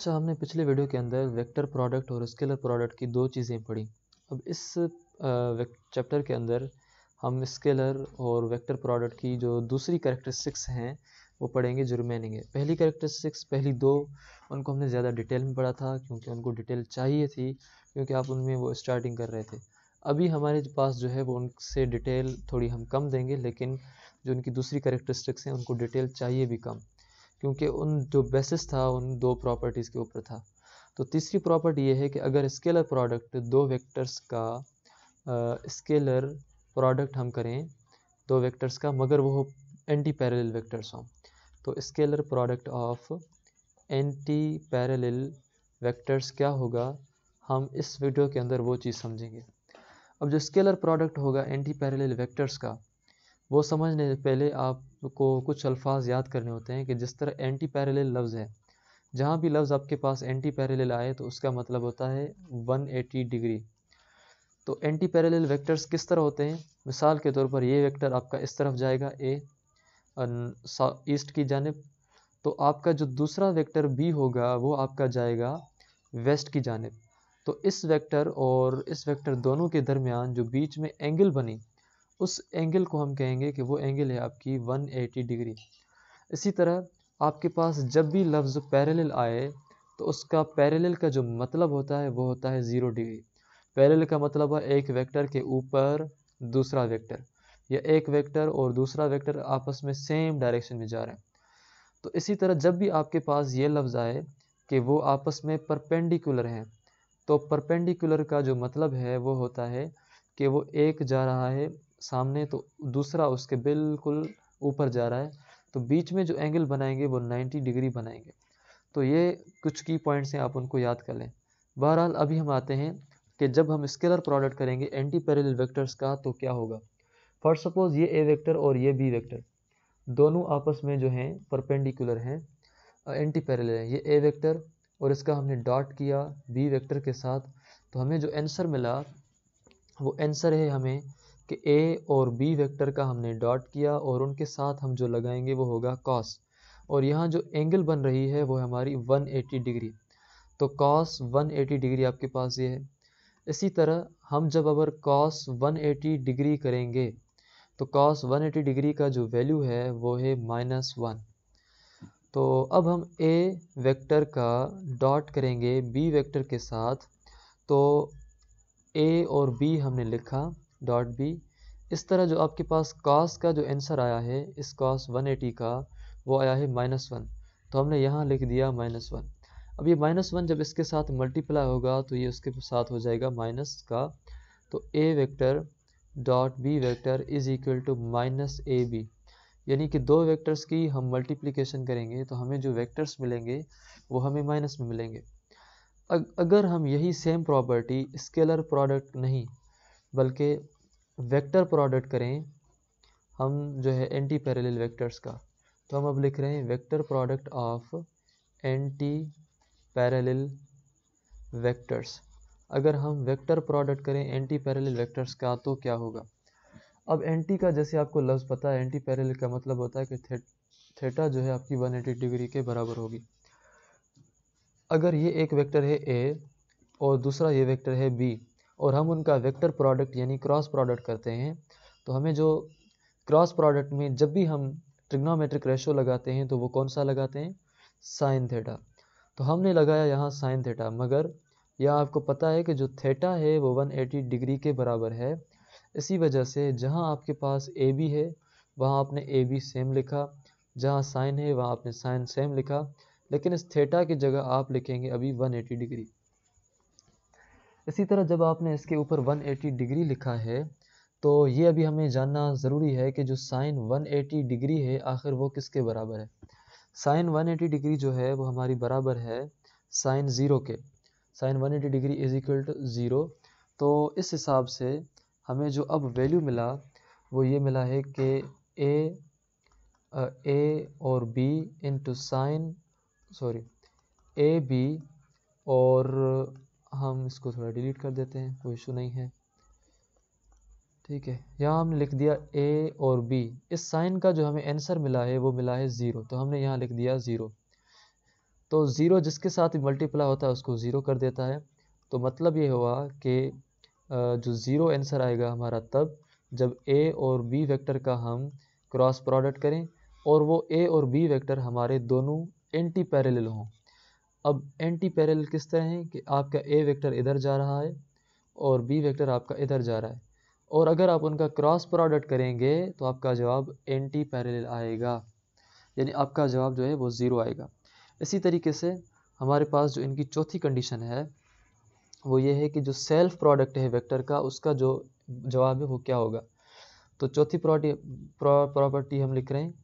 अच्छा हमने पिछले वीडियो के अंदर वेक्टर प्रोडक्ट और स्केलर प्रोडक्ट की दो चीज़ें पढ़ी अब इस चैप्टर के अंदर हम स्केलर और वेक्टर प्रोडक्ट की जो दूसरी करेक्टरिस्टिक्स हैं वो पढ़ेंगे जो रिमेनिंग है पहली करेक्टरिस्टिक्स पहली दो उनको हमने ज़्यादा डिटेल में पढ़ा था क्योंकि उनको डिटेल चाहिए थी क्योंकि आप उनमें वो स्टार्टिंग कर रहे थे अभी हमारे पास जो है वो उनसे डिटेल थोड़ी हम कम देंगे लेकिन जो उनकी दूसरी करेक्टरिस्टिक्स हैं उनको डिटेल चाहिए भी कम क्योंकि उन जो बेसिस था उन दो प्रॉपर्टीज़ के ऊपर था तो तीसरी प्रॉपर्टी ये है कि अगर स्केलर प्रोडक्ट दो वेक्टर्स का स्केलर प्रोडक्ट हम करें दो वेक्टर्स का मगर वो एंटी पैरेलल वेक्टर्स हों तो scalar product of anti parallel vectors क्या होगा हम इस वीडियो के अंदर वो चीज़ समझेंगे अब जो स्केलर प्रोडक्ट होगा एंटी पैरेलल वेक्टर्स का वो समझने से पहले आप को कुछ अल्फाज याद करने होते हैं कि जिस तरह एंटी पैरेलल लफ्ज़ है जहाँ भी लफ्ज़ आपके पास एंटी पैरेलल आए तो उसका मतलब होता है 180 डिग्री तो एंटी पैरेलल वेक्टर्स किस तरह होते हैं मिसाल के तौर पर ये वेक्टर आपका इस तरफ जाएगा ए ईस्ट की जानब तो आपका जो दूसरा वेक्टर बी होगा वो आपका जाएगा वेस्ट की जानब तो इस वेक्टर और इस वेक्टर दोनों के दरमियान जो बीच में एंगल बनी उस एंगल को हम कहेंगे कि वो एंगल है आपकी 180 डिग्री इसी तरह आपके पास जब भी लफ्ज़ पैरेलल आए तो उसका पैरेलल का जो मतलब होता है वो होता है ज़ीरो डिग्री पैरेलल का मतलब है एक वेक्टर के ऊपर दूसरा वेक्टर या एक वेक्टर और दूसरा वेक्टर आपस में सेम डायरेक्शन में जा रहे हैं तो इसी तरह जब भी आपके पास ये लफ्ज़ आए कि वो आपस में परपेंडिकुलर हैं तो परपेंडिकुलर का जो मतलब है वो होता है कि वो एक जा रहा है सामने तो दूसरा उसके बिल्कुल ऊपर जा रहा है तो बीच में जो एंगल बनाएंगे वो 90 डिग्री बनाएंगे तो ये कुछ की पॉइंट्स हैं आप उनको याद कर लें बहरहाल अभी हम आते हैं कि जब हम स्केलर प्रोडक्ट करेंगे एंटी पैरेलल वेक्टर्स का तो क्या होगा फॉर सपोज ये ए वेक्टर और ये बी वेक्टर दोनों आपस में जो हैं परपेंडिकुलर हैं एंटी पैरेलल हैं ये ए वेक्टर और इसका हमने डॉट किया बी वेक्टर के साथ तो हमें जो आंसर मिला वो आंसर है हमें कि ए और बी वेक्टर का हमने डॉट किया और उनके साथ हम जो लगाएंगे वो होगा कॉस और यहाँ जो एंगल बन रही है वो हमारी 180 डिग्री तो कॉस 180 डिग्री आपके पास ये है इसी तरह हम जब अगर कॉस 180 डिग्री करेंगे तो कॉस 180 डिग्री का जो वैल्यू है वो है माइनस वन तो अब हम ए वेक्टर का डॉट करेंगे बी वेक्टर के साथ तो ए और बी हमने लिखा डॉट बी इस तरह जो आपके पास कास का जो आंसर आया है इस कास 180 का वो आया है माइनस वन तो हमने यहाँ लिख दिया माइनस वन अब ये माइनस वन जब इसके साथ मल्टीप्लाई होगा तो ये उसके साथ हो जाएगा माइनस का तो A vector dot B vector is equal to minus A B यानी कि दो वेक्टर्स की हम मल्टीप्लिकेशन करेंगे तो हमें जो वेक्टर्स मिलेंगे वो हमें माइनस में मिलेंगे अगर हम यही सेम प्रॉपर्टी स्केलर प्रोडक्ट नहीं बल्कि वेक्टर प्रोडक्ट करें हम जो है एंटी पैरेलल वेक्टर्स का तो हम अब लिख रहे हैं vector product of anti parallel vectors अगर हम वेक्टर प्रोडक्ट करें एंटी पैरेलल वेक्टर्स का तो क्या होगा अब एंटी का जैसे आपको लफ्ज़ पता है एंटी पैरेलल का मतलब होता है कि थे, थेटा जो है आपकी 180 डिग्री के बराबर होगी अगर ये एक वेक्टर है ए और दूसरा ये वेक्टर है बी और हम उनका वेक्टर प्रोडक्ट यानी क्रॉस प्रोडक्ट करते हैं तो हमें जो क्रॉस प्रोडक्ट में जब भी हम ट्रिग्नोमेट्रिक रेशो लगाते हैं तो वो कौन सा लगाते हैं साइन थीटा तो हमने लगाया यहाँ साइन थीटा मगर यह आपको पता है कि जो थीटा है वो 180 डिग्री के बराबर है इसी वजह से जहाँ आपके पास ए बी है वहाँ आपने ए बी सेम लिखा जहाँ साइन है वहाँ आपने साइन सेम लिखा लेकिन इस थीटा की जगह आप लिखेंगे अभी 180 डिग्री इसी तरह जब आपने इसके ऊपर 180 डिग्री लिखा है तो ये अभी हमें जानना ज़रूरी है कि जो साइन 180 डिग्री है आखिर वो किसके बराबर है साइन 180 डिग्री जो है वो हमारी बराबर है साइन ज़ीरो के sine 180 degree is equal to zero तो इस हिसाब से हमें जो अब वैल्यू मिला वो ये मिला है कि ए ए और B into sine sorry A B और हम इसको थोड़ा डिलीट कर देते हैं कोई इशू नहीं है ठीक है यहाँ हमने लिख दिया ए और बी इस साइन का जो हमें आंसर मिला है वो मिला है ज़ीरो तो हमने यहाँ लिख दिया ज़ीरो तो ज़ीरो जिसके साथ मल्टीप्लाई होता है उसको ज़ीरो कर देता है तो मतलब ये हुआ कि जो ज़ीरो आंसर आएगा हमारा तब जब ए और बी वेक्टर का हम क्रॉस प्रोडक्ट करें और वो ए और बी वेक्टर हमारे दोनों एंटी पैरेलल हों अब एंटी पैरेलल किस तरह हैं कि आपका ए वेक्टर इधर जा रहा है और बी वेक्टर आपका इधर जा रहा है और अगर आप उनका क्रॉस प्रोडक्ट करेंगे तो आपका जवाब एंटी पैरेलल आएगा यानी आपका जवाब जो है वो ज़ीरो आएगा इसी तरीके से हमारे पास जो इनकी चौथी कंडीशन है वो ये है कि जो सेल्फ प्रोडक्ट है वेक्टर का उसका जो जवाब है वो क्या होगा तो चौथी प्रॉपर्टी प्रॉपर्टी हम लिख रहे हैं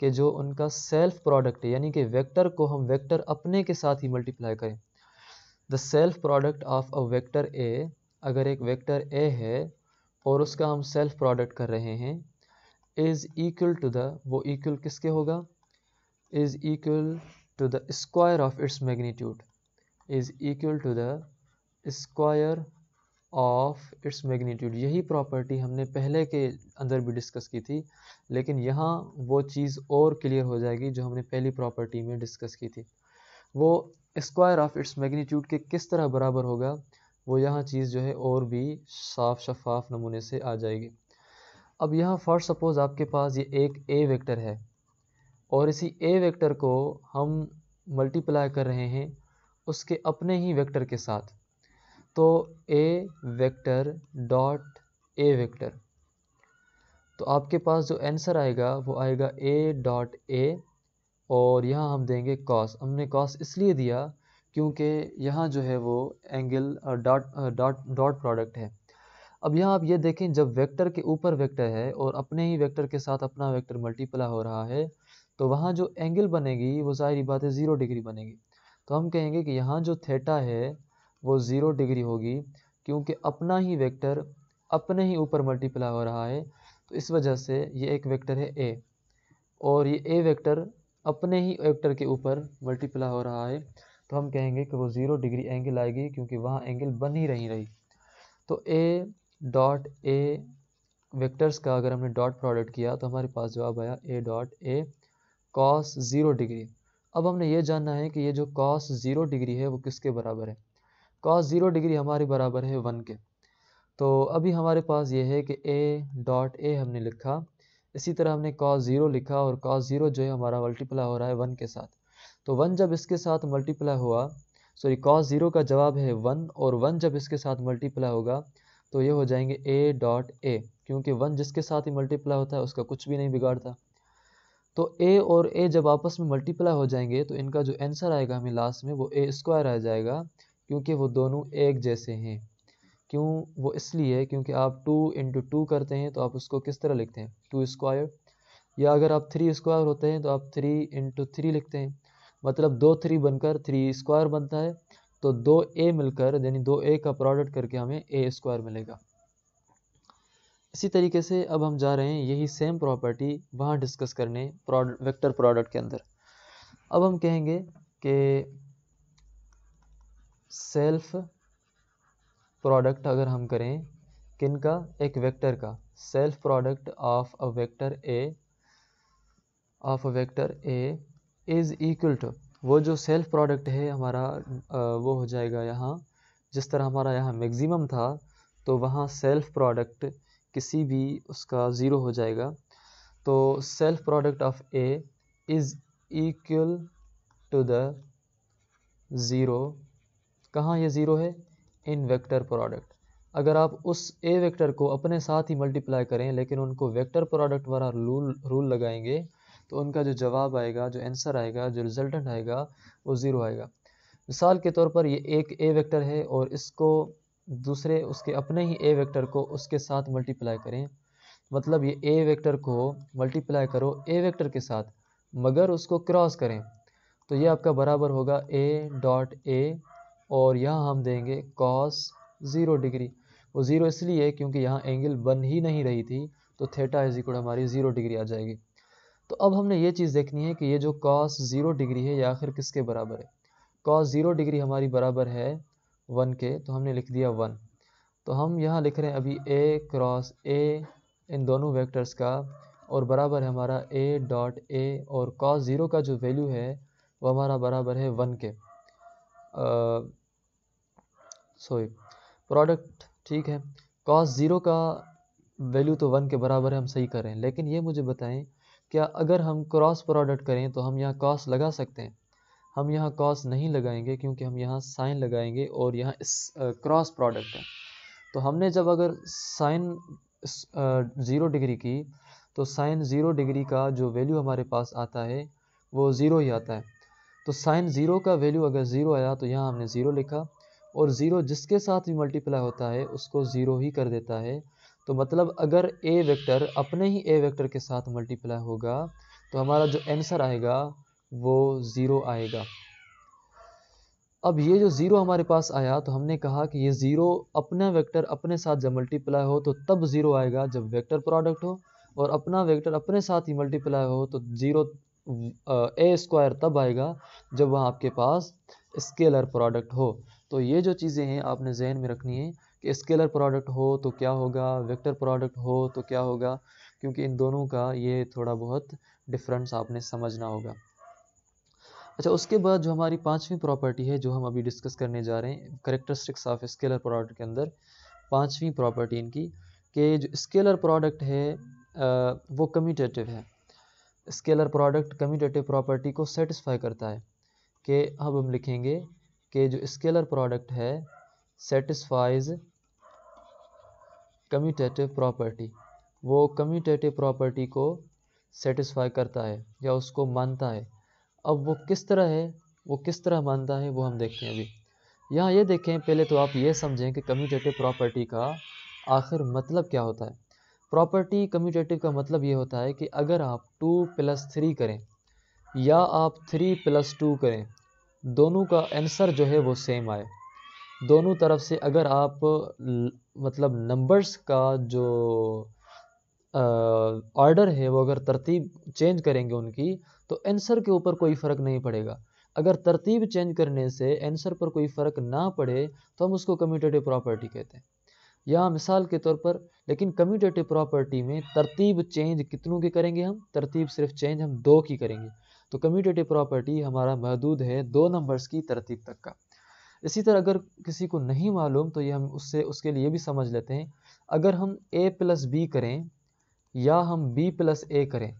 कि जो उनका सेल्फ प्रोडक्ट है यानी कि वेक्टर को हम वेक्टर अपने के साथ ही मल्टीप्लाई करें the self product of a vector A अगर एक वेक्टर ए है और उसका हम सेल्फ प्रोडक्ट कर रहे हैं इज़ इक्वल टू द वो इक्वल किसके होगा is equal to the square of its magnitude is equal to the square of its magnitude यही प्रॉपर्टी हमने पहले के अंदर भी डिस्कस की थी लेकिन यहाँ वो चीज़ और क्लियर हो जाएगी जो हमने पहली प्रॉपर्टी में डिस्कस की थी वो स्क्वायर ऑफ इट्स मैग्नीट्यूड के किस तरह बराबर होगा वो यहाँ चीज़ जो है और भी साफ शफाफ नमूने से आ जाएगी अब यहाँ फॉर सपोज़ आपके पास ये एक ए वेक्टर है और इसी ए वेक्टर को हम मल्टीप्लाई कर रहे हैं उसके अपने ही वेक्टर के साथ तो A vector dot A vector तो आपके पास जो आंसर आएगा वो आएगा ए डॉट ए और यहाँ हम देंगे कॉस हमने कॉस इसलिए दिया क्योंकि यहाँ जो है वो angle dot dot dot product है अब यहाँ आप ये देखें जब वेक्टर के ऊपर वेक्टर है और अपने ही वेक्टर के साथ अपना वेक्टर मल्टीप्ला हो रहा है तो वहाँ जो एंगल बनेगी वो ज़ाहरी बात है ज़ीरो डिग्री बनेगी तो हम कहेंगे कि यहाँ जो थेटा है वो ज़ीरो डिग्री होगी क्योंकि अपना ही वेक्टर अपने ही ऊपर मल्टीप्लाई हो रहा है तो इस वजह से ये एक वेक्टर है ए और ये ए वेक्टर अपने ही वेक्टर के ऊपर मल्टीप्लाई हो रहा है तो हम कहेंगे कि वो ज़ीरो डिग्री एंगल आएगी क्योंकि वहाँ एंगल बन ही रही रही तो ए डॉट ए वेक्टर्स का अगर हमने डॉट प्रोडक्ट किया तो हमारे पास जवाब आया A dot A cos zero degree अब हमने ये जानना है कि ये जो कॉस ज़ीरो डिग्री है वो किसके बराबर है कॉस ज़ीरो डिग्री हमारे बराबर है वन के तो अभी हमारे पास ये है कि ए डॉट ए हमने लिखा इसी तरह हमने कॉस ज़ीरो लिखा और कॉस ज़ीरो जो है हमारा मल्टीप्लाई हो रहा है वन के साथ तो वन जब इसके साथ मल्टीप्लाई हुआ सॉरी कॉस ज़ीरो का जवाब है वन और वन जब इसके साथ मल्टीप्लाई होगा तो ये हो जाएंगे ए डॉट ए क्योंकि वन जिसके साथ ही मल्टीप्लाई होता है उसका कुछ भी नहीं बिगाड़ता तो ए और ए जब आपस में मल्टीप्लाई हो जाएंगे तो इनका जो आंसर आएगा हमें लास्ट में वो ए स्क्वायर आ जाएगा क्योंकि वो दोनों एक जैसे हैं क्यों वो इसलिए क्योंकि आप टू इंटू टू करते हैं तो आप उसको किस तरह लिखते हैं टू स्क्वायर या अगर आप थ्री स्क्वायर होते हैं तो आप थ्री इंटू थ्री लिखते हैं मतलब दो थ्री बनकर थ्री स्क्वायर बनता है तो दो ए मिलकर यानी दो ए का प्रोडक्ट करके हमें ए स्क्वायर मिलेगा इसी तरीके से अब हम जा रहे हैं यही सेम प्रॉपर्टी वहाँ डिस्कस करने प्रोडक्ट वेक्टर प्रोडक्ट के अंदर अब हम कहेंगे कि सेल्फ प्रोडक्ट अगर हम करें किन का एक वेक्टर का self product of a vector A of a vector A is equal to वो जो सेल्फ प्रोडक्ट है हमारा वो हो जाएगा यहाँ जिस तरह हमारा यहाँ मैक्सिमम था तो वहाँ सेल्फ प्रोडक्ट किसी भी उसका ज़ीरो हो जाएगा तो self product of A is equal to the zero कहाँ ये ज़ीरो है इन वेक्टर प्रोडक्ट अगर आप उस ए वेक्टर को अपने साथ ही मल्टीप्लाई करें लेकिन उनको वेक्टर प्रोडक्ट वाला रूल रूल लगाएंगे तो उनका जो जवाब आएगा जो आंसर आएगा जो रिजल्टेंट आएगा वो ज़ीरो आएगा मिसाल के तौर पर ये एक ए वेक्टर है और इसको दूसरे उसके अपने ही ए वेक्टर को उसके साथ मल्टीप्लाई करें मतलब ये ए वेक्टर को मल्टीप्लाई करो ए वेक्टर के साथ मगर उसको क्रॉस करें तो ये आपका बराबर होगा ए डॉट ए और यहाँ हम देंगे कॉस ज़ीरो डिग्री वो ज़ीरो इसलिए क्योंकि यहाँ एंगल बन ही नहीं रही थी तो थेटा इज इक्वल हमारी ज़ीरो डिग्री आ जाएगी तो अब हमने ये चीज़ देखनी है कि ये जो कॉस ज़ीरो डिग्री है ये आखिर किसके बराबर है कॉस ज़ीरो डिग्री हमारी बराबर है वन के तो हमने लिख दिया वन तो हम यहाँ लिख रहे हैं अभी ए क्रॉस ए इन दोनों वेक्टर्स का और बराबर है हमारा ए डॉट ए और कॉस ज़ीरो का जो वैल्यू है वो हमारा बराबर है वन के आ, सॉरी प्रोडक्ट ठीक है कॉस्ट ज़ीरो का वैल्यू तो वन के बराबर है हम सही करें लेकिन ये मुझे बताएं क्या अगर हम क्रॉस प्रोडक्ट करें तो हम यहाँ कॉस्ट लगा सकते हैं हम यहाँ कॉस्ट नहीं लगाएंगे क्योंकि हम यहाँ साइन लगाएंगे और यहाँ इस क्रॉस प्रोडक्ट है तो हमने जब अगर साइन ज़ीरो डिग्री की तो साइन ज़ीरो डिग्री का जो वैल्यू हमारे पास आता है वो ज़ीरो ही आता है तो साइन ज़ीरो का वैल्यू अगर ज़ीरो आया तो यहाँ हमने ज़ीरो लिखा और ज़ीरो जिसके साथ भी मल्टीप्लाई होता है उसको ज़ीरो ही कर देता है तो मतलब अगर ए वेक्टर अपने ही ए वेक्टर के साथ मल्टीप्लाई होगा तो हमारा जो आंसर आएगा वो ज़ीरो आएगा अब ये जो ज़ीरो हमारे पास आया तो हमने कहा कि ये ज़ीरो अपना वेक्टर अपने साथ जब मल्टीप्लाई हो तो तब ज़ीरो आएगा जब वेक्टर प्रोडक्ट हो और अपना वेक्टर अपने साथ ही मल्टीप्लाई हो तो ज़ीरो ए स्क्वायर तब आएगा जब वहाँ आपके पास स्केलर प्रोडक्ट हो तो ये जो चीज़ें हैं आपने जहन में रखनी है कि स्केलर प्रोडक्ट हो तो क्या होगा वेक्टर प्रोडक्ट हो तो क्या होगा क्योंकि इन दोनों का ये थोड़ा बहुत डिफरेंस आपने समझना होगा अच्छा उसके बाद जो हमारी पाँचवीं प्रॉपर्टी है जो हम अभी डिस्कस करने जा रहे हैं करेक्टरिस्टिक्स ऑफ स्केलर प्रोडक्ट के अंदर पाँचवीं प्रॉपर्टी इनकी कि जो स्केलर प्रोडक्ट है वो कम्यूटेटिव है स्केलर प्रोडक्ट कम्यूटेटिव प्रॉपर्टी को सेटिस्फाई करता है कि अब हम लिखेंगे के जो स्केलर प्रोडक्ट है सेटिस्फाइज कम्यूटेटिव प्रॉपर्टी वो कम्यूटेटिव प्रॉपर्टी को सेटिस्फाई करता है या उसको मानता है अब वो किस तरह है वो किस तरह मानता है वो हम देखते हैं अभी यहाँ ये देखें पहले तो आप ये समझें कि कम्यूटेटिव प्रॉपर्टी का आखिर मतलब क्या होता है प्रॉपर्टी कम्यूटेटिव का मतलब ये होता है कि अगर आप टू प्लस थ्री करें या आप थ्री प्लस टू करें दोनों का आंसर जो है वो सेम आए दोनों तरफ से अगर आप मतलब नंबर्स का जो ऑर्डर है वो अगर तरतीब चेंज करेंगे उनकी तो आंसर के ऊपर कोई फ़र्क नहीं पड़ेगा अगर तरतीब चेंज करने से आंसर पर कोई फ़र्क ना पड़े तो हम उसको कम्यूटेटिव प्रॉपर्टी कहते हैं या मिसाल के तौर पर लेकिन कम्यूटेटिव प्रॉपर्टी में तरतीब चेंज कितनों की करेंगे हम तरतीब सिर्फ चेंज हम दो की करेंगे तो कम्यूटेटिव प्रॉपर्टी हमारा महदूद है दो नंबर्स की तरतीब तक का इसी तरह अगर किसी को नहीं मालूम तो ये हम उससे उसके लिए भी समझ लेते हैं अगर हम ए प्लस बी करें या हम बी प्लस ए करें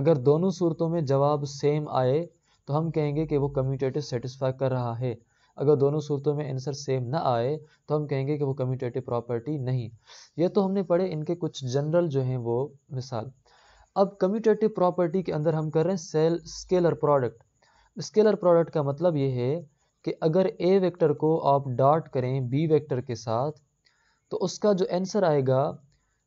अगर दोनों सूरतों में जवाब सेम आए तो हम कहेंगे कि वो कम्यूटेटिव सेटिस्फाई कर रहा है अगर दोनों सूरतों में आंसर सेम ना आए तो हम कहेंगे कि वो कम्यूटेटिव प्रॉपर्टी नहीं ये तो हमने पढ़े इनके कुछ जनरल जो हैं वो मिसाल अब कम्यूटेटिव प्रॉपर्टी के अंदर हम कर रहे हैं सेल स्केलर प्रोडक्ट स्केलर प्रोडक्ट का मतलब ये है कि अगर ए वेक्टर को आप डॉट करें बी वेक्टर के साथ तो उसका जो आंसर आएगा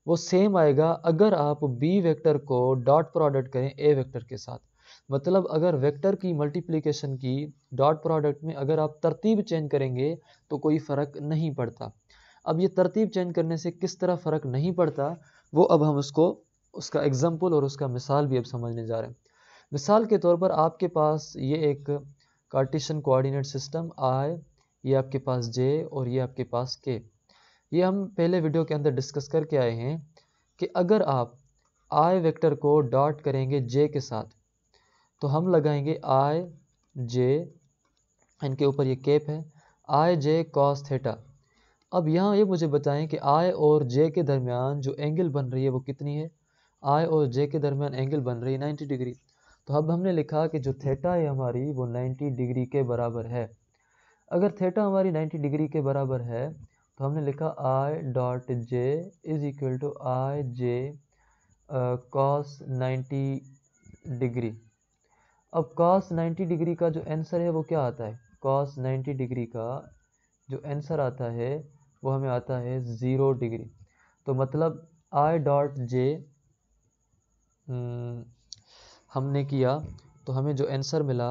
वो सेम आएगा अगर आप बी वेक्टर को डॉट प्रोडक्ट करें ए वेक्टर के साथ मतलब अगर वेक्टर की मल्टीप्लिकेशन की डॉट प्रोडक्ट में अगर आप तरतीब चेंज करेंगे तो कोई फ़र्क नहीं पड़ता अब ये तरतीब चेंज करने से किस तरह फ़र्क नहीं पड़ता वो अब हम उसको उसका एग्ज़ाम्पल और उसका मिसाल भी अब समझने जा रहे हैं मिसाल के तौर पर आपके पास ये एक कार्टिशन कोऑर्डिनेट सिस्टम आई ये आपके पास जे और ये आपके पास के ये हम पहले वीडियो के अंदर डिस्कस करके आए हैं कि अगर आप आई वेक्टर को डॉट करेंगे जे के साथ तो हम लगाएंगे आई जे इनके ऊपर ये केप है आई जे कॉस थेटा अब यहाँ ये मुझे बताएं कि आई और जे के दरमियान जो एंगल बन रही है वो कितनी है आई और जे के दरमियान एंगल बन रही है नाइन्टी डिग्री तो अब हमने लिखा कि जो थेटा है हमारी वो 90 डिग्री के बराबर है अगर थेटा हमारी 90 डिग्री के बराबर है तो हमने लिखा I dot J is equal to I J cos 90 degree अब कॉस 90 डिग्री का जो आंसर है वो क्या आता है कॉस 90 डिग्री का जो आंसर आता है वो हमें आता है ज़ीरो डिग्री तो मतलब आई डॉट जे हम्म, हमने किया तो हमें जो आंसर मिला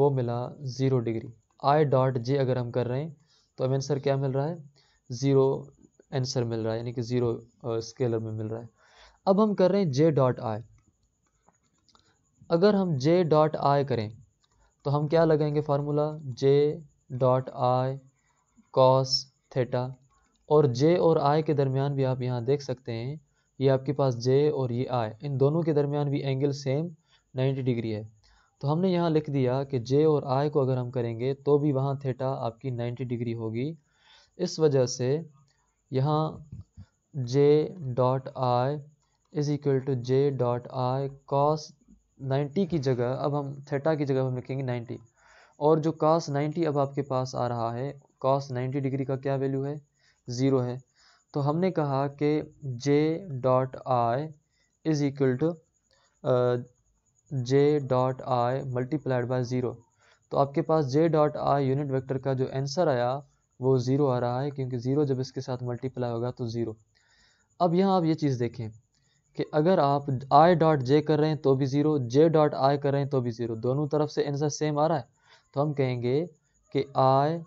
वो मिला zero degree I dot J अगर हम कर रहे हैं तो हमें आंसर क्या मिल रहा है ज़ीरो आंसर मिल रहा है यानी कि ज़ीरो स्केलर में मिल रहा है अब हम कर रहे हैं जे डॉट आई अगर हम जे डॉट आई करें तो हम क्या लगाएंगे formula J dot I cos theta और जे और आई के दरमियान भी आप यहाँ देख सकते हैं ये आपके पास जे और ये आई इन दोनों के दरमियान भी एंगल सेम 90 डिग्री है तो हमने यहाँ लिख दिया कि जे और आई को अगर हम करेंगे तो भी वहाँ थेटा आपकी 90 डिग्री होगी इस वजह से यहाँ J dot I is equal to J dot I cos 90 की जगह अब हम थेटा की जगह हम लिखेंगे 90 और जो कॉस 90 अब आपके पास आ रहा है कॉस 90 डिग्री का क्या वैल्यू है ज़ीरो है तो हमने कहा कि J dot I is equal to J dot I multiplied by zero तो आपके पास J dot I unit vector का जो आंसर आया वो ज़ीरो आ रहा है क्योंकि ज़ीरो जब इसके साथ मल्टीप्लाई होगा तो ज़ीरो अब यहाँ आप ये चीज़ देखें कि अगर आप आई डॉट जे कर रहे हैं तो भी ज़ीरो जे डॉट आई कर रहे हैं तो भी ज़ीरो दोनों तरफ से आंसर सेम आ रहा है तो हम कहेंगे कि आई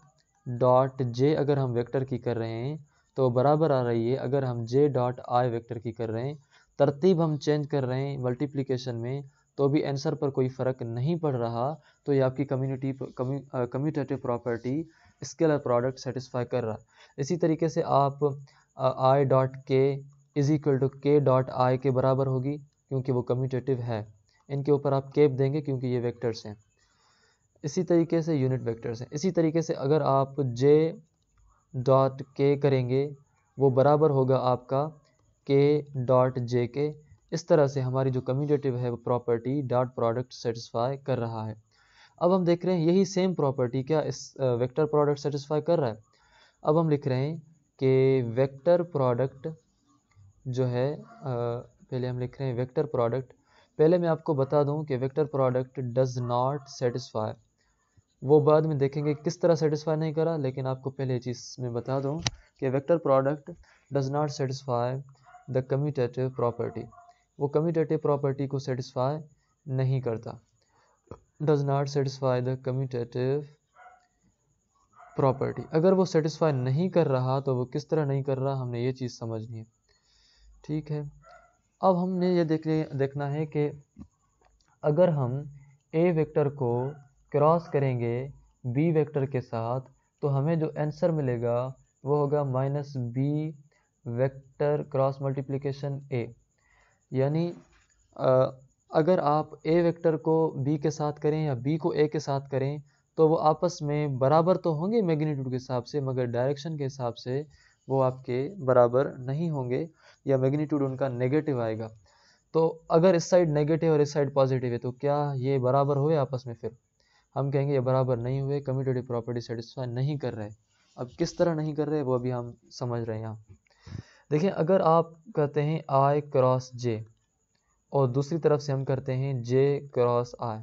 डॉट जे अगर हम वेक्टर की कर रहे हैं तो बराबर आ रही है अगर हम जे डॉट आई वेक्टर की कर रहे हैं तरतीब हम चेंज कर रहे हैं मल्टीप्लिकेशन में तो भी आंसर पर कोई फ़र्क नहीं पड़ रहा तो ये आपकी community commutative property scalar product satisfy कर रहा इसी तरीके से आप I dot K is equal to K dot I के बराबर होगी क्योंकि वो कम्यूटेटिव है इनके ऊपर आप केप देंगे क्योंकि ये वेक्टर्स हैं इसी तरीके से यूनिट वेक्टर्स हैं इसी तरीके से अगर आप जे डॉट के करेंगे वो बराबर होगा आपका के डॉट जे के इस तरह से हमारी जो कम्यूटेटिव है वो प्रॉपर्टी डॉट प्रोडक्ट सेटिस्फाई कर रहा है अब हम देख रहे हैं यही सेम प्रॉपर्टी क्या इस वेक्टर प्रोडक्ट सेटिस्फाई कर रहा है अब हम लिख रहे हैं कि वेक्टर प्रोडक्ट जो है पहले हम लिख रहे हैं वेक्टर प्रोडक्ट पहले मैं आपको बता दूं कि vector product does not satisfy वो बाद में देखेंगे किस तरह सेटिस्फाई नहीं करा लेकिन आपको पहले चीज़ में बता दूँ कि vector product does not satisfy the commutative property वो कम्यूटेटिव प्रॉपर्टी को सेटिस्फाई नहीं करता does not satisfy the commutative property अगर वो सेटिस्फाई नहीं कर रहा तो वो किस तरह नहीं कर रहा हमने ये चीज़ समझनी है ठीक है अब हमने ये देख देखना है कि अगर हम ए वेक्टर को क्रॉस करेंगे बी वेक्टर के साथ तो हमें जो आंसर मिलेगा वो होगा minus B vector cross multiplication A यानी अगर आप ए वेक्टर को बी के साथ करें या बी को ए के साथ करें तो वो आपस में बराबर तो होंगे मैग्नीट्यूड के हिसाब से मगर डायरेक्शन के हिसाब से वो आपके बराबर नहीं होंगे या मैग्नीट्यूड उनका नेगेटिव आएगा तो अगर इस साइड नेगेटिव और इस साइड पॉजिटिव है तो क्या ये बराबर हुए आपस में फिर हम कहेंगे ये बराबर नहीं हुए कम्यूटेटिव प्रॉपर्टी सेटिस्फाई नहीं कर रहे अब किस तरह नहीं कर रहे वो अभी हम समझ रहे हैं यहाँ देखिए अगर आप कहते हैं आई क्रॉस जे और दूसरी तरफ से हम करते हैं जे क्रॉस आई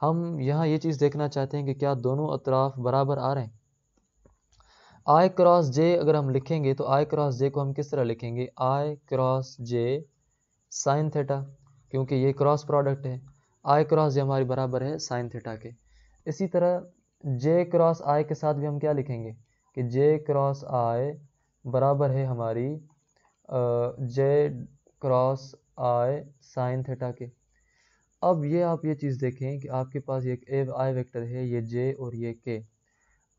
हम यहाँ ये चीज़ देखना चाहते हैं कि क्या दोनों अतराफ बराबर आ रहे हैं आई क्रॉस जे अगर हम लिखेंगे तो आई क्रॉस जे को हम किस तरह लिखेंगे I cross J sine theta क्योंकि ये क्रॉस प्रोडक्ट है आई क्रॉस जे हमारी बराबर है साइन थेटा के इसी तरह जे क्रॉस I के साथ भी हम क्या लिखेंगे कि जे क्रॉस I बराबर है हमारी J cross I sine theta के अब ये आप ये चीज़ देखें कि आपके पास एक ए आई वेक्टर है ये जे और ये के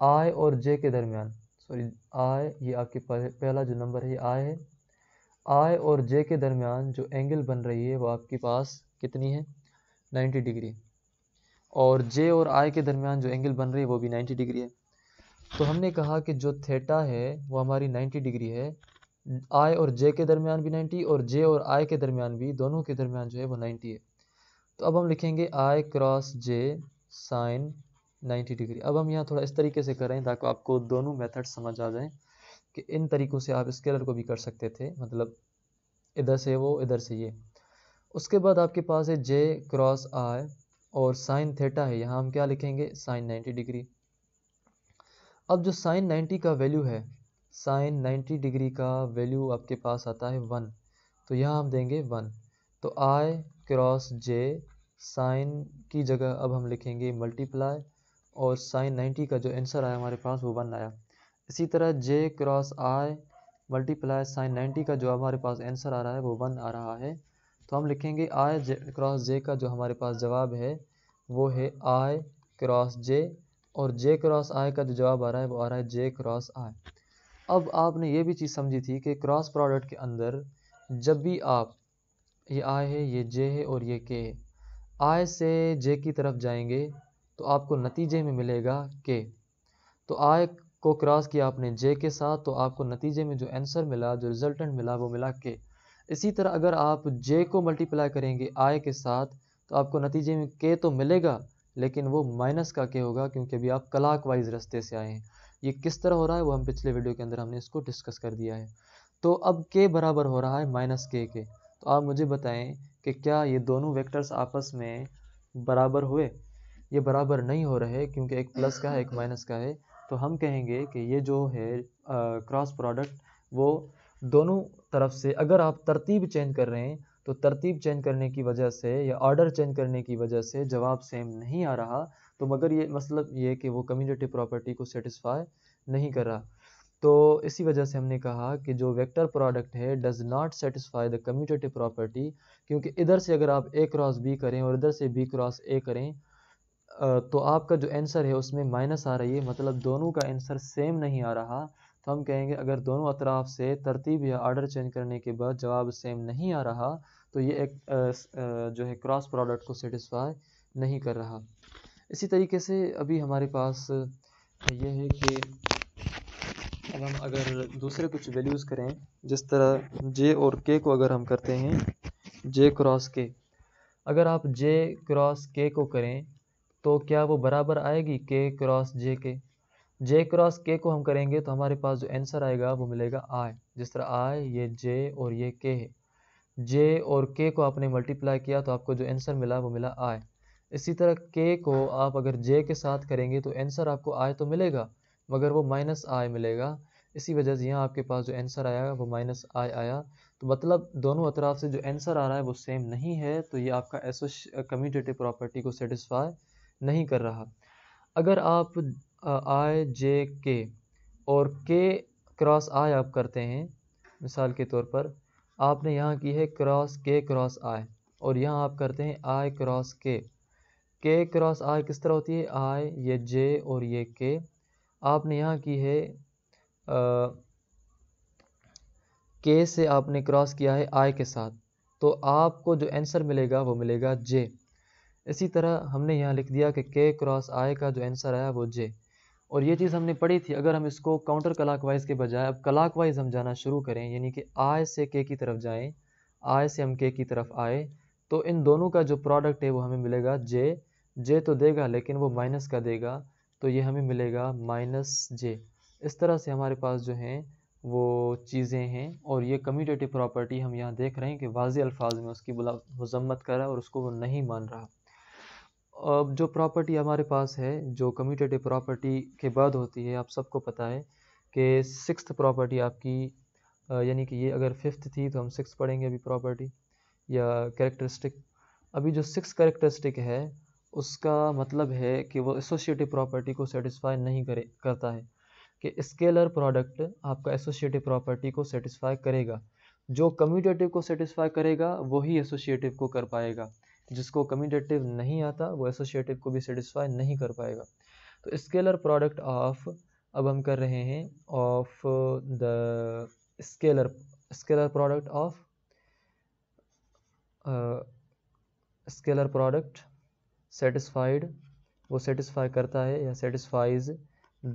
आई और जे के दरमियान सॉरी आई ये आपके पहला जो नंबर है ये आई है आई और जे के दरमियान जो एंगल बन रही है वो आपके पास कितनी है 90 डिग्री और जे और आई के दरमियान जो एंगल बन रही है वो भी 90 डिग्री है तो हमने कहा कि जो थेटा है वो हमारी 90 डिग्री है आई और जे के दरमियान भी 90 और जे और आई के दरमियान भी दोनों के दरमियान जो है वो 90 है तो अब हम लिखेंगे I cross J sine 90 degree अब हम यहाँ थोड़ा इस तरीके से करें ताकि आपको दोनों मेथड समझ आ जाए कि इन तरीक़ों से आप स्केलर को भी कर सकते थे मतलब इधर से वो इधर से ये उसके बाद आपके पास है जे क्रॉस आई और साइन थेटा है यहाँ हम क्या लिखेंगे साइन 90 डिग्री अब जो साइन 90 का वैल्यू है साइन 90 डिग्री का वैल्यू आपके पास आता है वन तो यहाँ हम देंगे वन तो आई क्रॉस जे साइन की जगह अब हम लिखेंगे मल्टीप्लाई और साइन 90 का जो आंसर आया हमारे पास वो वन आया इसी तरह J cross I multiply sine 90 का जो हमारे पास आंसर आ रहा है वो वन आ रहा है तो हम लिखेंगे आई क्रॉस जे का जो हमारे पास जवाब है वो है आई क्रॉस जे और जे क्रॉस आई का जो जवाब आ रहा है वो आ रहा है जे क्रॉस आई अब आपने ये भी चीज़ समझी थी कि क्रॉस प्रोडक्ट के अंदर जब भी आप ये आई है ये जे है और ये के है आई से जे की तरफ जाएंगे तो आपको नतीजे में मिलेगा के तो आई को क्रॉस किया आपने जे के साथ तो आपको नतीजे में जो आंसर मिला जो रिजल्टेंट मिला वो मिला के इसी तरह अगर आप जे को मल्टीप्लाई करेंगे आय के साथ तो आपको नतीजे में के तो मिलेगा लेकिन वो माइनस का के होगा क्योंकि अभी आप क्लाक वाइज रस्ते से आए हैं ये किस तरह हो रहा है वो हम पिछले वीडियो के अंदर हमने इसको डिस्कस कर दिया है तो अब के बराबर हो रहा है माइनस के के तो आप मुझे बताएं कि क्या ये दोनों वेक्टर्स आपस में बराबर हुए ये बराबर नहीं हो रहे क्योंकि एक प्लस का है एक माइनस का है तो हम कहेंगे कि ये जो है क्रॉस प्रोडक्ट वो दोनों तरफ से अगर आप तरतीब चेंज कर रहे हैं तो तरतीब चेंज करने की वजह से या ऑर्डर चेंज करने की वजह से जवाब सेम नहीं आ रहा तो मगर ये मतलब ये कि वो कम्यूनिटी प्रॉपर्टी को सेटिस्फाई नहीं कर रहा तो इसी वजह से हमने कहा कि जो वेक्टर प्रोडक्ट है does not satisfy the commutative property क्योंकि इधर से अगर आप ए क्रॉस बी करें और इधर से बी क्रॉस ए करें तो आपका जो आंसर है उसमें माइनस आ रही है मतलब दोनों का आंसर सेम नहीं आ रहा हम कहेंगे अगर दोनों अतराफ से तरतीब या आर्डर चेंज करने के बाद जवाब सेम नहीं आ रहा तो ये एक जो है क्रॉस प्रोडक्ट को सेटिस्फाई नहीं कर रहा इसी तरीके से अभी हमारे पास ये है कि अब हम अगर दूसरे कुछ वैल्यूज़ करें जिस तरह जे और के को अगर हम करते हैं जे क्रॉस के अगर आप जे क्रॉस के को करें तो क्या वो बराबर आएगी के क्रॉस जे के जे क्रॉस के को हम करेंगे तो हमारे पास जो आंसर आएगा वो मिलेगा आई जिस तरह आई ये जे और ये के है जे और के को आपने मल्टीप्लाई किया तो आपको जो आंसर मिला वो मिला आई इसी तरह के को आप अगर जे के साथ करेंगे तो आंसर आपको आई तो मिलेगा मगर वो माइनस आई मिलेगा इसी वजह से यहाँ आपके पास जो आंसर आया वो माइनस आई आया तो मतलब दोनों अतराफ से जो आंसर आ रहा है वो सेम नहीं है तो ये आपका एसोश कम्यूटेटिव प्रॉपर्टी को सेटिस्फाई नहीं कर रहा अगर आप आई जे के और के क्रॉस आई आप करते हैं मिसाल के तौर पर आपने यहाँ की है क्रॉस के क्रॉस आई और यहाँ आप करते हैं आई क्रॉस के के क्रॉस आई किस तरह होती है आई ये जे और ये के आपने यहाँ की है आ, के से आपने क्रॉस किया है आई के साथ तो आपको जो आंसर मिलेगा वो मिलेगा जे इसी तरह हमने यहाँ लिख दिया कि के क्रॉस आई का जो आंसर आया वो जे और ये चीज़ हमने पढ़ी थी अगर हम इसको काउंटर क्लाक वाइज के बजाय अब क्लाक वाइज हम जाना शुरू करें यानी कि आय से के की तरफ जाएं आय से हम के की तरफ आए तो इन दोनों का जो प्रोडक्ट है वो हमें मिलेगा जे जे तो देगा लेकिन वो माइनस का देगा तो ये हमें मिलेगा माइनस जे इस तरह से हमारे पास जो हैं वो चीज़ें हैं और ये कम्यूटेटिव प्रॉपर्टी हम यहाँ देख रहे हैं कि वाजी अल्फाज में उसकी बुला मजम्मत कर रहा है और उसको वो नहीं मान रहा अब जो प्रॉपर्टी हमारे पास है जो कम्यूटेटिव प्रॉपर्टी के बाद होती है आप सबको पता है कि सिक्स प्रॉपर्टी आपकी यानी कि ये अगर फिफ्थ थी तो हम सिक्स पढ़ेंगे अभी प्रॉपर्टी या करेक्टरिस्टिक अभी जो सिक्स कैरेक्टरिस्टिक है उसका मतलब है कि वो एसोशिएटिव प्रॉपर्टी को सेटिस्फाई नहीं करे करता है कि स्केलर प्रोडक्ट आपका एसोसिएटिव प्रॉपर्टी को सेटिस्फाई करेगा जो कम्यूटेटिव को सेटिस्फाई करेगा वही एसोशिएटिव को कर पाएगा जिसको कम्यूटेटिव नहीं आता वो एसोशिएटिव को भी सेटिस्फाई नहीं कर पाएगा तो स्केलर प्रोडक्ट ऑफ अब हम कर रहे हैं of the scalar scalar product of scalar product satisfied वो सेटिस्फाई करता है या satisfies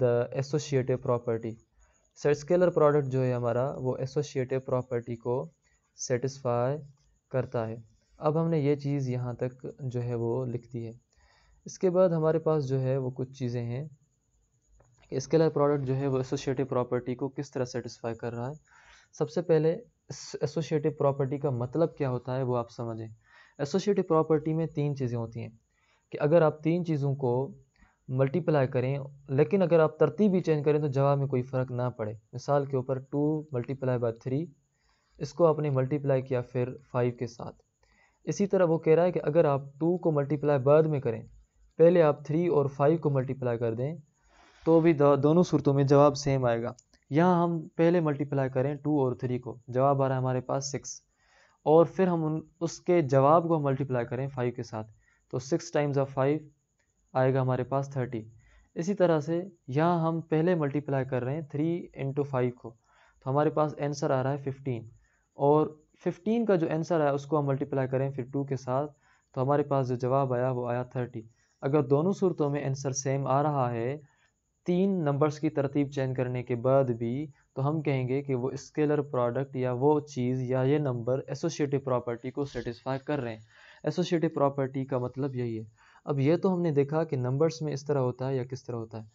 the associative property scalar product जो है हमारा वो एसोशिएटिव प्रॉपर्टी को सेटिस्फाई करता है अब हमने ये चीज़ यहाँ तक जो है वो लिख दी है इसके बाद हमारे पास जो है वो कुछ चीज़ें हैं कि स्केलर प्रोडक्ट जो है वो एसोशिएटिव प्रॉपर्टी को किस तरह सेटिस्फाई कर रहा है सबसे पहले एसोशिएटिव प्रॉपर्टी का मतलब क्या होता है वो आप समझें एसोशिएटिव प्रॉपर्टी में तीन चीज़ें होती हैं कि अगर आप तीन चीज़ों को मल्टीप्लाई करें लेकिन अगर आप तरतीब भी चेंज करें तो जवाब में कोई फ़र्क ना पड़े मिसाल के ऊपर टू मल्टीप्लाई बाई थ्री इसको आपने मल्टीप्लाई किया फिर फाइव के साथ इसी तरह वो कह रहा है कि अगर आप टू को मल्टीप्लाई बाद में करें पहले आप थ्री और फाइव को मल्टीप्लाई कर दें तो भी दोनों सूरतों में जवाब सेम आएगा यहाँ हम पहले मल्टीप्लाई करें टू और थ्री को जवाब आ रहा है हमारे पास सिक्स और फिर हम उन उसके जवाब को मल्टीप्लाई करें फाइव के साथ तो सिक्स टाइम्स ऑफ फाइव आएगा हमारे पास थर्टी इसी तरह से यहाँ हम पहले मल्टीप्लाई कर रहे हैं थ्री इंटू फाइव को तो हमारे पास आंसर आ रहा है फिफ्टीन और फिफ्टीन का जो आंसर आया उसको हम मल्टीप्लाई करें फिर टू के साथ तो हमारे पास जो जवाब आया वो आया थर्टी अगर दोनों सूरतों में आंसर सेम आ रहा है तीन नंबर्स की तरतीब चेंज करने के बाद भी तो हम कहेंगे कि वो स्केलर प्रोडक्ट या वो चीज़ या ये नंबर एसोशिएटिव प्रॉपर्टी को सेटिस्फाई कर रहे हैं एसोशिएटिव प्रॉपर्टी का मतलब यही है अब ये तो हमने देखा कि नंबर्स में इस तरह होता है या किस तरह होता है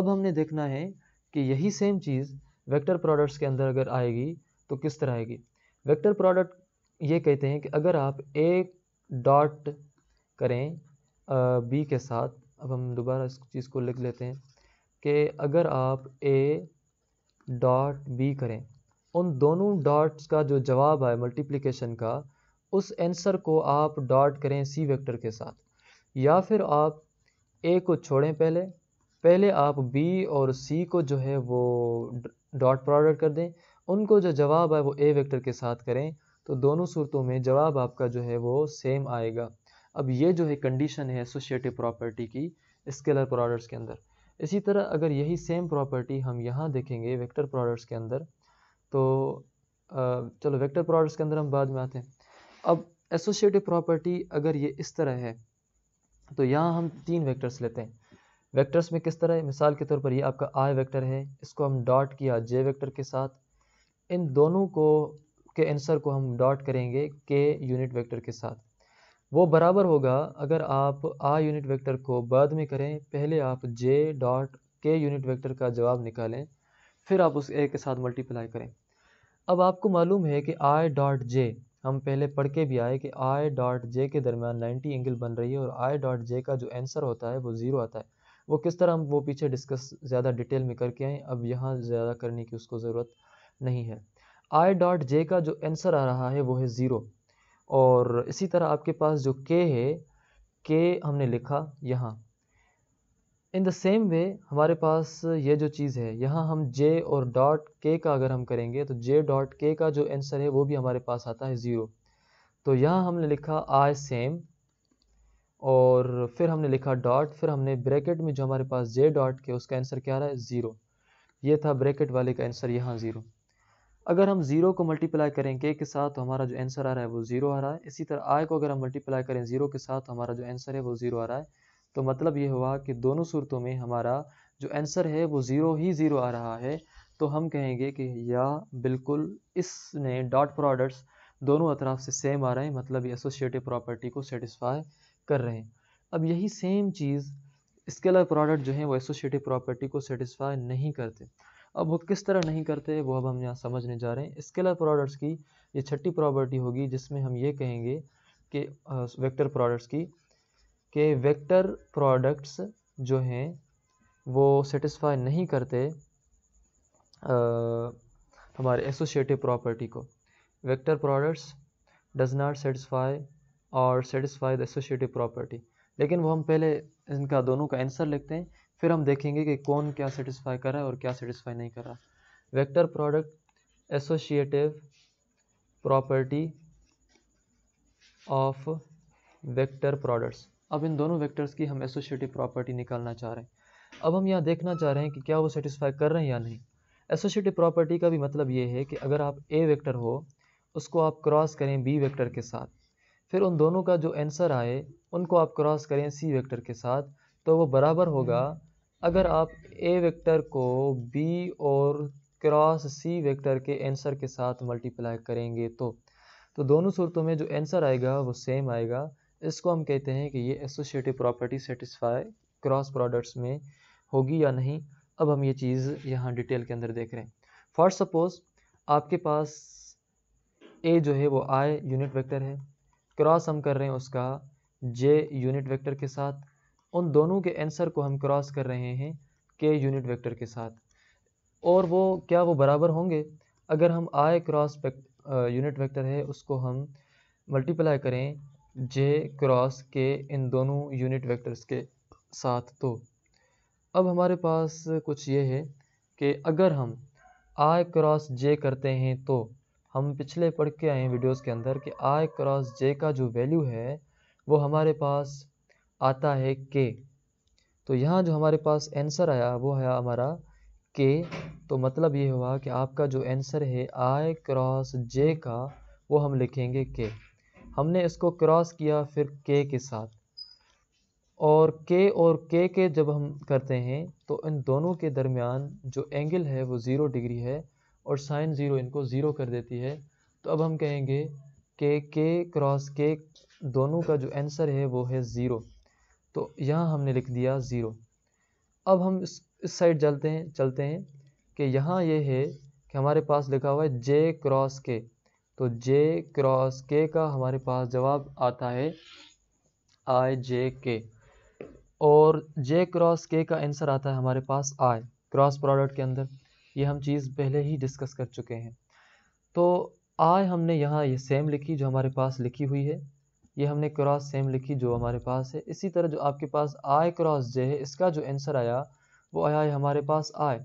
अब हमने देखना है कि यही सेम चीज़ वेक्टर प्रोडक्ट्स के अंदर अगर आएगी तो किस तरह आएगी वेक्टर प्रोडक्ट ये कहते हैं कि अगर आप ए डॉट करें बी के साथ अब हम दोबारा इस चीज़ को लिख लेते हैं कि अगर आप ए डॉट बी करें उन दोनों डॉट्स का जो जवाब है मल्टीप्लिकेशन का उस आंसर को आप डॉट करें सी वेक्टर के साथ या फिर आप ए को छोड़ें पहले पहले आप बी और सी को जो है वो डॉट प्रोडक्ट कर दें उनको जो जवाब है वो ए वेक्टर के साथ करें तो दोनों सूरतों में जवाब आपका जो है वो सेम आएगा अब ये जो है कंडीशन है एसोशिएटिव प्रॉपर्टी की स्केलर प्रोडक्ट्स के अंदर इसी तरह अगर यही सेम प्रॉपर्टी हम यहाँ देखेंगे वेक्टर प्रोडक्ट्स के अंदर तो चलो वेक्टर प्रोडक्ट्स के अंदर हम बाद में आते हैं अब एसोशिएटिव प्रॉपर्टी अगर ये इस तरह है तो यहाँ हम तीन वेक्टर्स लेते हैं वेक्टर्स में किस तरह है? मिसाल के तौर पर ये आपका आई वेक्टर है इसको हम डॉट किया जे वेक्टर के साथ इन दोनों को के आंसर को हम डॉट करेंगे के यूनिट वेक्टर के साथ वो बराबर होगा अगर आप आ यूनिट वेक्टर को बाद में करें पहले आप J dot K unit vector का जवाब निकालें फिर आप उस ए के साथ मल्टीप्लाई करें अब आपको मालूम है कि आई डॉट जे हम पहले पढ़ के भी आए कि आई डॉट जे के दरमियान 90 एंगल बन रही है और आई डॉट जे का जो आंसर होता है वो ज़ीरो आता है वो किस तरह हम वो पीछे डिस्कस ज़्यादा डिटेल में करके आए अब यहाँ ज़्यादा करने की उसको ज़रूरत नहीं है आई डॉट जे का जो आंसर आ रहा है वो है ज़ीरो और इसी तरह आपके पास जो के है के हमने लिखा यहाँ इन द सेम वे हमारे पास ये जो चीज़ है यहाँ हम जे और डॉट के का अगर हम करेंगे तो जे डॉट के का जो आंसर है वो भी हमारे पास आता है ज़ीरो तो यहाँ हमने लिखा आई सेम और फिर हमने लिखा डॉट फिर हमने ब्रैकेट में जो हमारे पास जे डॉट के उसका आंसर क्या रहा है ज़ीरो ये था ब्रैकेट वाले का आंसर यहाँ ज़ीरो अगर हम जीरो को मल्टीप्लाई करें के के साथ तो हमारा जो आंसर आ रहा है वो जीरो आ रहा है इसी तरह आई को अगर हम मल्टीप्लाई करें जीरो के साथ तो हमारा जो आंसर है वो जीरो आ रहा है तो मतलब ये हुआ कि दोनों सूरतों में हमारा जो आंसर है वो जीरो ही जीरो आ रहा है तो हम कहेंगे कि या बिल्कुल इसने डॉट प्रोडक्ट्स दोनों अतराफ से सेम आ रहे हैं मतलब ये एसोशिएटिव प्रॉपर्टी को सेटिस्फाई कर रहे हैं अब यही सेम चीज़ स्केलर प्रोडक्ट जो है वो एसोसिएटिव प्रॉपर्टी को सेटिस्फाई नहीं करते अब वो किस तरह नहीं करते वो अब हम यहाँ समझने जा रहे हैं स्केलर प्रोडक्ट्स की ये छठी प्रॉपर्टी होगी जिसमें हम ये कहेंगे कि वेक्टर प्रोडक्ट्स की कि वेक्टर प्रोडक्ट्स जो हैं वो सेटिस्फाई नहीं करते आ, हमारे एसोसिएटिव प्रॉपर्टी को vector products does not satisfy और सेटिस्फाई द एसोसिएटिव प्रॉपर्टी लेकिन वो हम पहले इनका दोनों का आंसर लिखते हैं फिर हम देखेंगे कि कौन क्या सेटिस्फाई करा है और क्या सेटिस्फाई नहीं करा vector product associative property of vector products अब इन दोनों वेक्टर्स की हम एसोशिएटिव प्रॉपर्टी निकालना चाह रहे हैं अब हम यहाँ देखना चाह रहे हैं कि क्या वो सेटिस्फाई कर रहे हैं या नहीं एसोशिएटिव प्रॉपर्टी का भी मतलब ये है कि अगर आप ए वेक्टर हो उसको आप क्रॉस करें बी वेक्टर के साथ फिर उन दोनों का जो आंसर आए उनको आप क्रॉस करें सी वेक्टर के साथ तो वो बराबर होगा अगर आप ए वेक्टर को बी और क्रॉस सी वेक्टर के आंसर के साथ मल्टीप्लाई करेंगे तो तो दोनों सूरतों में जो आंसर आएगा वो सेम आएगा इसको हम कहते हैं कि ये associative property satisfy cross products में होगी या नहीं अब हम ये चीज़ यहाँ डिटेल के अंदर देख रहे हैं फॉर सपोज आपके पास ए जो है वो आई यूनिट वेक्टर है क्रॉस हम कर रहे हैं उसका जे यूनिट वेक्टर के साथ उन दोनों के आंसर को हम क्रॉस कर रहे हैं के यूनिट वेक्टर के साथ और वो क्या वो बराबर होंगे अगर हम आई क्रॉस यूनिट वेक्टर है उसको हम मल्टीप्लाई करें जे क्रॉस के इन दोनों यूनिट वेक्टर्स के साथ तो अब हमारे पास कुछ ये है कि अगर हम आई क्रॉस जे करते हैं तो हम पिछले पढ़ के आए हैं वीडियोज़ के अंदर कि आई क्रॉस जे का जो वैल्यू है वो हमारे पास आता है के तो यहाँ जो हमारे पास आंसर आया वो है हमारा के तो मतलब ये हुआ कि आपका जो आंसर है आई क्रॉस जे का वो हम लिखेंगे के हमने इसको क्रॉस किया फिर के के साथ और के और के के जब हम करते हैं तो इन दोनों के दरमियान जो एंगल है वो ज़ीरो डिग्री है और साइन ज़ीरो इनको ज़ीरो कर देती है तो अब हम कहेंगे के के क्रॉस के दोनों का जो आंसर है वो है ज़ीरो तो यहाँ हमने लिख दिया ज़ीरो अब हम इस इस साइड चलते हैं चलते हैं कि यहाँ ये है कि हमारे पास लिखा हुआ है जे क्रॉस के तो जे क्रॉस के का हमारे पास जवाब आता है आई जे के और जे क्रॉस के का आंसर आता है हमारे पास आई क्रॉस प्रोडक्ट के अंदर ये हम चीज़ पहले ही डिस्कस कर चुके हैं तो आई हमने यहाँ ये सेम लिखी जो हमारे पास लिखी हुई है ये हमने क्रॉस सेम लिखी जो हमारे पास है इसी तरह जो आपके पास आई क्रॉस जे है इसका जो आंसर आया वो आया है हमारे पास आई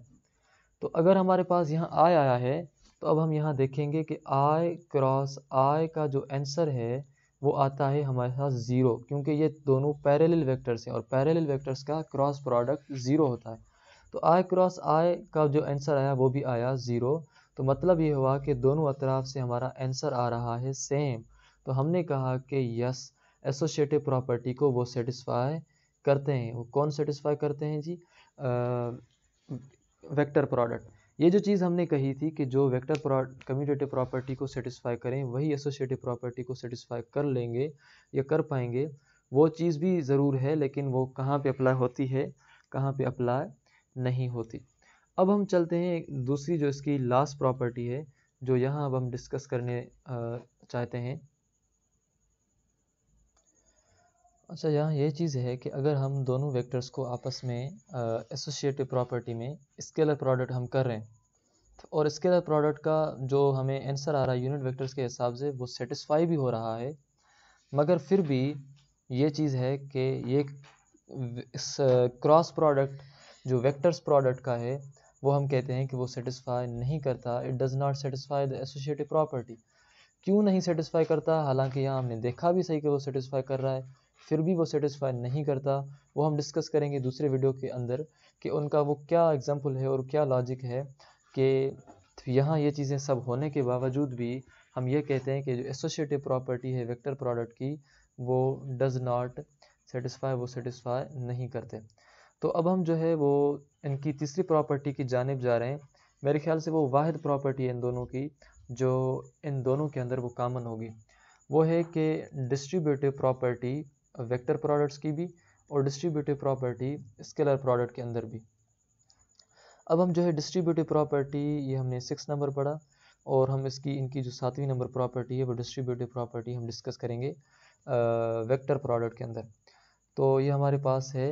तो अगर हमारे पास यहाँ आई आया है तो अब हम यहाँ देखेंगे कि आई क्रॉस आई का जो आंसर है वो आता है हमारे पास ज़ीरो क्योंकि ये दोनों पैरेलल वेक्टर्स हैं और पैरेलल वेक्टर्स का क्रॉस प्रोडक्ट ज़ीरो होता है तो आई क्रॉस आई का जो आंसर आया वो भी आया ज़ीरो तो मतलब ये हुआ कि दोनों अतराफ से हमारा आंसर आ रहा है सेम तो हमने कहा कि यस एसोशिएटिव प्रॉपर्टी को वो सेटिस्फाई करते हैं वो कौन सेटिस्फाई करते हैं जी वेक्टर प्रोडक्ट ये जो चीज़ हमने कही थी कि जो वेक्टर कम्यूटेटिव प्रॉपर्टी को सेटिस्फाई करें वही एसोशिएटिव प्रॉपर्टी को सेटिस्फाई कर लेंगे या कर पाएंगे वो चीज़ भी ज़रूर है लेकिन वो कहाँ पे अप्लाई होती है कहाँ पे अप्लाई नहीं होती अब हम चलते हैं दूसरी जो इसकी लास्ट प्रॉपर्टी है जो यहाँ अब हम डिस्कस करने चाहते हैं अच्छा यहाँ ये चीज़ है कि अगर हम दोनों वेक्टर्स को आपस में एसोशिएटिव प्रॉपर्टी में स्केलर प्रोडक्ट हम कर रहे हैं तो और स्केलर प्रोडक्ट का जो हमें आंसर आ रहा है यूनिट वेक्टर्स के हिसाब से वो सेटिस्फाई भी हो रहा है मगर फिर भी ये चीज़ है कि ये क्रॉस प्रोडक्ट जो वेक्टर्स प्रोडक्ट का है वो हम कहते हैं कि वो सेटिस्फाई नहीं करता it does not satisfy the associative property क्यों नहीं सेटिस्फाई करता हालांकि यहाँ हमने देखा भी सही कि वो सेटिस्फाई कर रहा है फिर भी वो सेटिस्फाई नहीं करता वो हम डिस्कस करेंगे दूसरे वीडियो के अंदर कि उनका वो क्या एग्ज़ाम्पल है और क्या लॉजिक है कि यहाँ ये चीज़ें सब होने के बावजूद भी हम ये कहते हैं कि जो एसोशिएटिव प्रॉपर्टी है वेक्टर प्रोडक्ट की वो डज़ नॉट सेटिस्फाई वो सेटिस्फाई नहीं करते तो अब हम जो है वो इनकी तीसरी प्रॉपर्टी की जानब जा रहे हैं मेरे ख्याल से वो वाद प्रॉपर्टी है इन दोनों की जो इन दोनों के अंदर वो कामन होगी वो है कि डिस्ट्रीब्यूटिव प्रॉपर्टी वेक्टर प्रोडक्ट्स की भी और डिस्ट्रीब्यूटिव प्रॉपर्टी स्केलर प्रोडक्ट के अंदर भी अब हम जो है डिस्ट्रीब्यूटिव प्रॉपर्टी ये हमने सिक्स नंबर पढ़ा और हम इसकी इनकी जो सातवीं नंबर प्रॉपर्टी है वो डिस्ट्रीब्यूटिव प्रॉपर्टी हम डिस्कस करेंगे वेक्टर प्रोडक्ट के अंदर तो ये हमारे पास है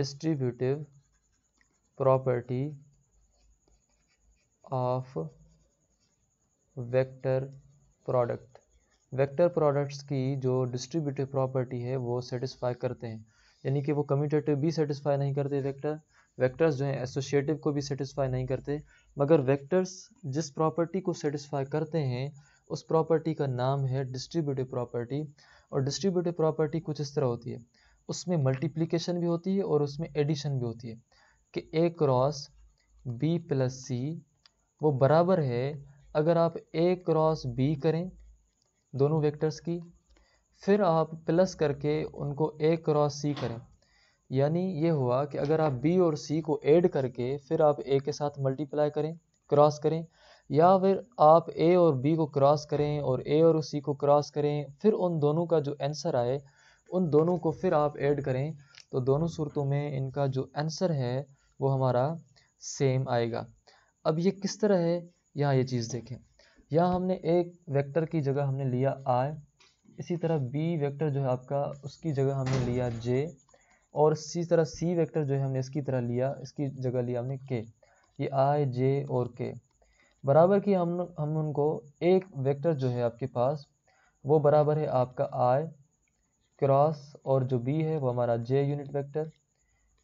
distributive property of vector product vector products की जो डिस्ट्रीब्यूटिव प्रॉपर्टी है वो सेटिस्फाई करते हैं यानी कि वो कम्यूटेटिव भी सेटिस्फाई नहीं करते वेक्टर वेक्टर्स जो हैं एसोसिएटिव को भी सेटिस्फाई नहीं करते मगर वेक्टर्स जिस प्रॉपर्टी को सेटिस्फाई करते हैं उस प्रॉपर्टी का नाम है डिस्ट्रीब्यूटिव प्रॉपर्टी और डिस्ट्रीब्यूटिव प्रॉपर्टी कुछ इस तरह होती है उसमें मल्टीप्लीकेशन भी होती है और उसमें एडिशन भी होती है कि A cross B plus C वो बराबर है अगर आप ए क्रॉस बी करें दोनों वेक्टर्स की फिर आप प्लस करके उनको ए क्रॉस सी करें यानी ये हुआ कि अगर आप बी और सी को ऐड करके फिर आप ए के साथ मल्टीप्लाई करें क्रॉस करें या फिर आप ए और बी को क्रॉस करें और ए और सी को क्रॉस करें फिर उन दोनों का जो आंसर आए उन दोनों को फिर आप ऐड करें तो दोनों सूरतों में इनका जो आंसर है वो हमारा सेम आएगा अब ये किस तरह है यहाँ ये चीज़ देखें यहाँ हमने एक वेक्टर की जगह हमने लिया आई इसी तरह बी वेक्टर जो है आपका उसकी जगह हमने लिया जे और इसी तरह सी वेक्टर जो है हमने इसकी तरह लिया इसकी जगह लिया हमने के ये आई जे और के बराबर की हम हम उनको एक वेक्टर जो है आपके पास वो बराबर है आपका आई क्रॉस और जो बी है वो हमारा जे यूनिट वेक्टर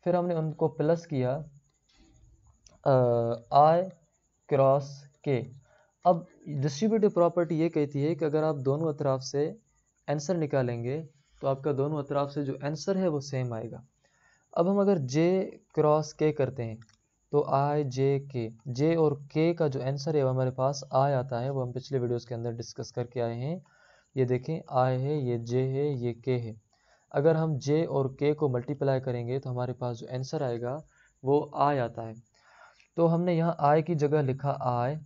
फिर हमने उनको प्लस किया आई क्रॉस के अब डिस्ट्रीब्यूटिव प्रॉपर्टी ये कहती है कि अगर आप दोनों अतराफ से आंसर निकालेंगे तो आपका दोनों अतराफ से जो आंसर है वो सेम आएगा अब हम अगर जे क्रॉस के करते हैं तो आई जे के जे और के का जो आंसर है वो हमारे पास आ आता है वो हम पिछले वीडियोस के अंदर डिस्कस करके आए हैं ये देखें आई है ये जे है ये के है अगर हम जे और के को मल्टीप्लाई करेंगे तो हमारे पास जो आंसर आएगा वो आ आता है तो हमने यहाँ आई की जगह लिखा आई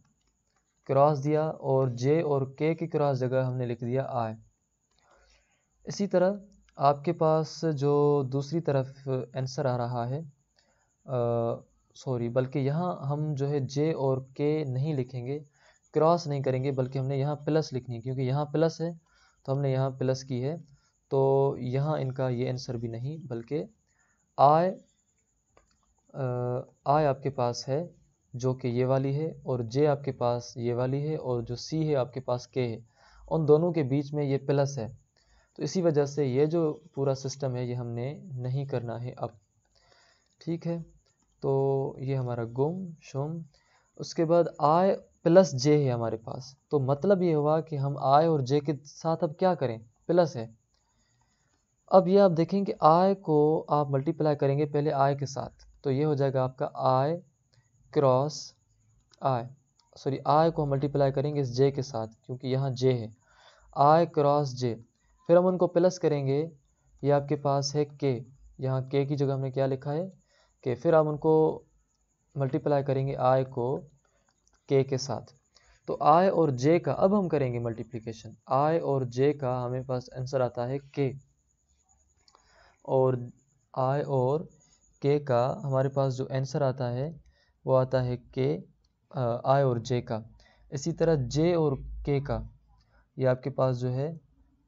क्रॉस दिया और जे और के की क्रॉस जगह हमने लिख दिया आय इसी तरह आपके पास जो दूसरी तरफ आंसर आ रहा है सॉरी बल्कि यहाँ हम जो है जे और के नहीं लिखेंगे क्रॉस नहीं करेंगे बल्कि हमने यहाँ प्लस लिखनी है क्योंकि यहाँ प्लस है तो हमने यहाँ प्लस की है तो यहाँ इनका ये आंसर भी नहीं बल्कि आय आय आपके पास है जो कि ये वाली है और जे आपके पास ये वाली है और जो सी है आपके पास के है उन दोनों के बीच में ये प्लस है तो इसी वजह से ये जो पूरा सिस्टम है ये हमने नहीं करना है अब ठीक है तो ये हमारा गुम शुम उसके बाद आय प्लस जे है हमारे पास तो मतलब ये हुआ कि हम आय और जे के साथ अब क्या करें प्लस है अब ये आप देखेंगे आय को आप मल्टीप्लाई करेंगे पहले आय के साथ तो ये हो जाएगा आपका आय क्रॉस आई सॉरी आई को हम मल्टीप्लाई करेंगे इस जे के साथ क्योंकि यहाँ जे है आई क्रॉस जे फिर हम उनको प्लस करेंगे ये आपके पास है के यहाँ के की जगह हमने क्या लिखा है के फिर आप उनको मल्टीप्लाई करेंगे आई को के के साथ तो आई और जे का अब हम करेंगे मल्टीप्लिकेशन आई और जे का हमें पास आंसर आता है के और आई और के का हमारे पास जो आंसर आता है वो आता है के आई और जे का इसी तरह जे और के का ये आपके पास जो है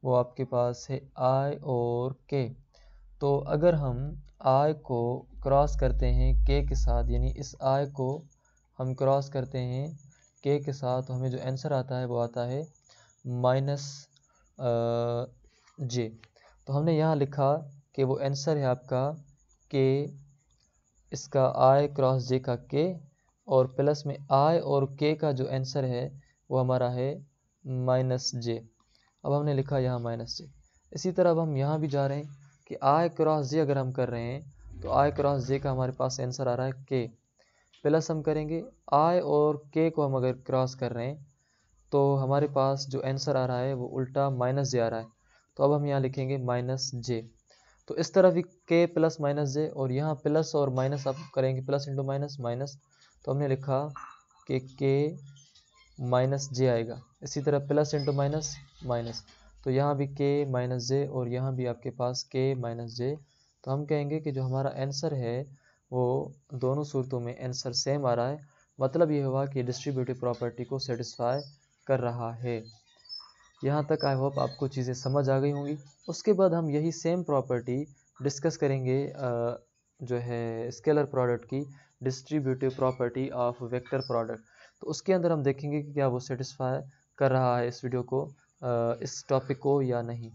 वो आपके पास है आई और के तो अगर हम आय को क्रॉस करते हैं के के साथ यानी इस आय को हम क्रॉस करते हैं के के साथ तो हमें जो आंसर आता है वो आता है माइनस जे तो हमने यहाँ लिखा कि वो आंसर है आपका के इसका आई क्रॉस जे का के और प्लस में आई और के का जो आंसर है वो हमारा है माइनस जे अब हमने लिखा यहाँ माइनस जे इसी तरह अब हम यहाँ भी जा रहे हैं कि आई क्रॉस जे अगर हम कर रहे हैं तो आई क्रॉस जे का हमारे पास आंसर आ रहा है के प्लस हम करेंगे आई और के को हम अगर क्रॉस कर रहे हैं तो हमारे पास जो आंसर आ रहा है वो उल्टा माइनस जे आ रहा है तो अब हम यहाँ लिखेंगे माइनस जे तो इस तरह भी के प्लस माइनस जे और यहाँ प्लस और माइनस आप करेंगे प्लस इंटू माइनस माइनस तो हमने लिखा कि के माइनस जे आएगा इसी तरह प्लस इंटू माइनस माइनस तो यहाँ भी के माइनस जे और यहाँ भी आपके पास के माइनस जे तो हम कहेंगे कि जो हमारा आंसर है वो दोनों सूरतों में आंसर सेम आ रहा है मतलब ये हुआ कि डिस्ट्रीब्यूटिव प्रॉपर्टी को सेटिस्फाई कर रहा है यहाँ तक आई होप आपको चीज़ें समझ आ गई होंगी उसके बाद हम यही सेम प्रॉपर्टी डिस्कस करेंगे जो है स्केलर प्रोडक्ट की distributive property of vector product तो उसके अंदर हम देखेंगे कि क्या वो सेटिस्फाई कर रहा है इस वीडियो को इस टॉपिक को या नहीं